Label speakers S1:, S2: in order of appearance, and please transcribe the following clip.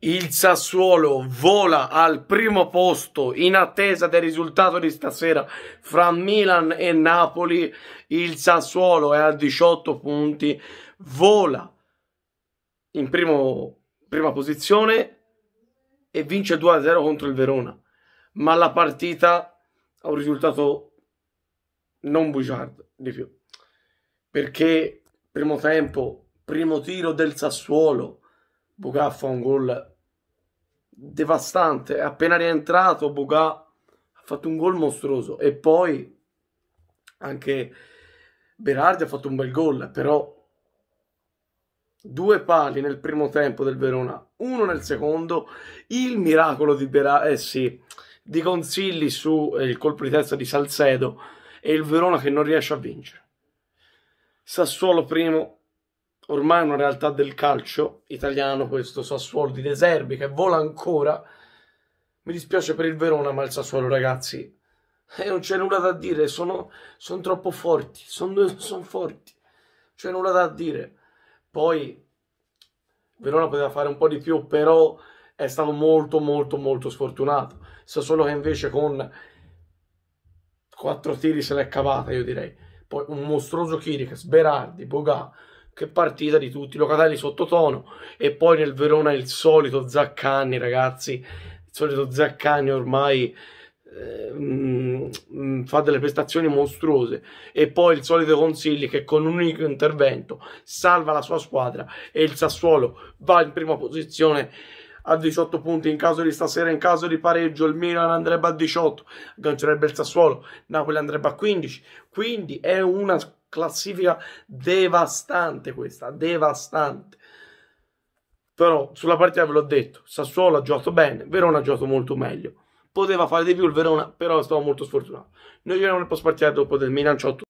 S1: Il Sassuolo vola al primo posto in attesa del risultato di stasera fra Milan e Napoli. Il Sassuolo è a 18 punti, vola in primo, prima posizione e vince 2-0 contro il Verona. Ma la partita ha un risultato non bugiardo di più. Perché primo tempo, primo tiro del Sassuolo Bugà fa un gol devastante. È appena rientrato, Bugà ha fatto un gol mostruoso. E poi anche Berardi ha fatto un bel gol, però due pali nel primo tempo del Verona, uno nel secondo. Il miracolo di Berardi, eh sì, di Consigli sul eh, colpo di testa di Salcedo e il Verona che non riesce a vincere. Sassuolo primo, ormai è una realtà del calcio italiano questo Sassuolo di De Serbi che vola ancora. Mi dispiace per il Verona, ma il Sassuolo, ragazzi, eh, non c'è nulla da dire, sono, sono troppo forti, sono, sono forti, c'è nulla da dire. Poi Verona poteva fare un po' di più, però è stato molto molto molto sfortunato. Sassuolo che invece con quattro tiri se l'è cavata, io direi. Poi un mostruoso Kirikas, Berardi, Bogà, che partita di tutti, Locatelli sottotono e poi nel Verona il solito Zaccani ragazzi, il solito Zaccani ormai eh, mm, mm, fa delle prestazioni mostruose e poi il solito Consigli che con un unico intervento salva la sua squadra e il Sassuolo va in prima posizione a 18 punti in caso di stasera, in caso di pareggio il Milan andrebbe a 18, aggancerebbe il Sassuolo, Napoli andrebbe a 15, quindi è una squadra classifica devastante questa, devastante. Però sulla partita ve l'ho detto, Sassuolo ha giocato bene, Verona ha giocato molto meglio. Poteva fare di più il Verona, però è stato molto sfortunato. Noi ci nel post partita dopo del Milan 18.